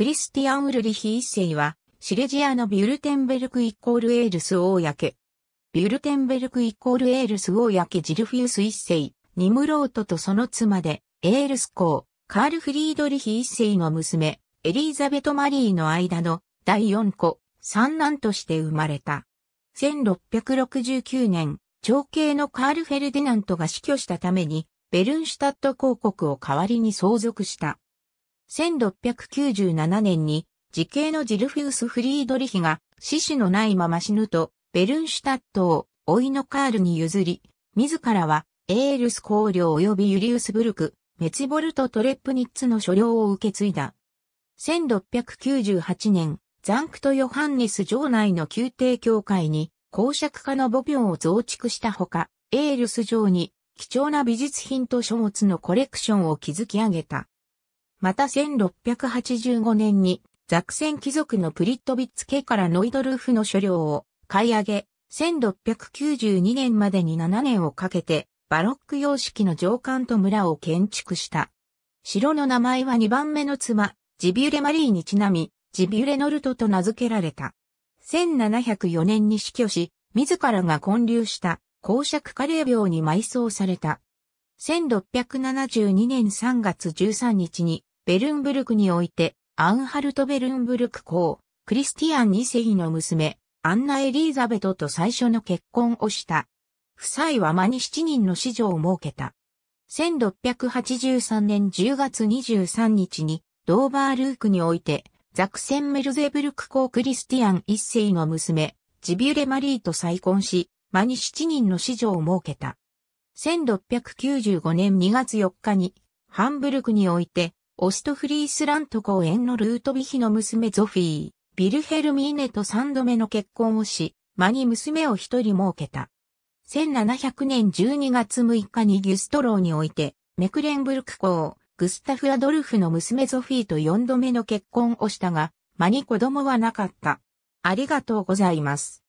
クリスティアン・ウルリヒ一世は、シレジアのビュルテンベルクイコールエールス公。ビュルテンベルクイコールエールス公ジルフィウス一世、ニムロートとその妻で、エールス公、カール・フリードリヒ一世の娘、エリーザベト・マリーの間の第4子、三男として生まれた。1669年、長兄のカール・フェルディナントが死去したために、ベルンシュタット公国を代わりに相続した。1697年に、時系のジルフィウス・フリードリヒが、死死のないまま死ぬと、ベルンシュタットを、老いのカールに譲り、自らは、エールス公領及びユリウスブルク、メツボルト・トレップニッツの所領を受け継いだ。1698年、ザンクト・ヨハンネス城内の宮廷教会に、公爵家の母標を増築したほか、エールス城に、貴重な美術品と書物のコレクションを築き上げた。また1685年にザクセン貴族のプリットビッツ家からノイドルフの所領を買い上げ、1692年までに7年をかけてバロック様式の上官と村を建築した。城の名前は2番目の妻、ジビュレ・マリーにちなみ、ジビュレ・ノルトと名付けられた。1704年に死去し、自らが建立した公爵レー病に埋葬された。1672年3月13日にベルンブルクにおいて、アンハルト・ベルンブルク公、クリスティアン2世の娘、アンナ・エリーザベトと最初の結婚をした。夫妻は間に7人の子女を設けた。1683年10月23日に、ドーバールークにおいて、ザクセン・メルゼブルク公クリスティアン一世の娘、ジビュレ・マリーと再婚し、間に7人の子女を設けた。1695年2月4日に、ハンブルクにおいて、オストフリースラント公園のルートビヒの娘ゾフィー、ビルヘルミーネと三度目の結婚をし、間に娘を一人設けた。1700年12月6日にギュストローにおいて、メクレンブルク公、グスタフ・アドルフの娘ゾフィーと四度目の結婚をしたが、間に子供はなかった。ありがとうございます。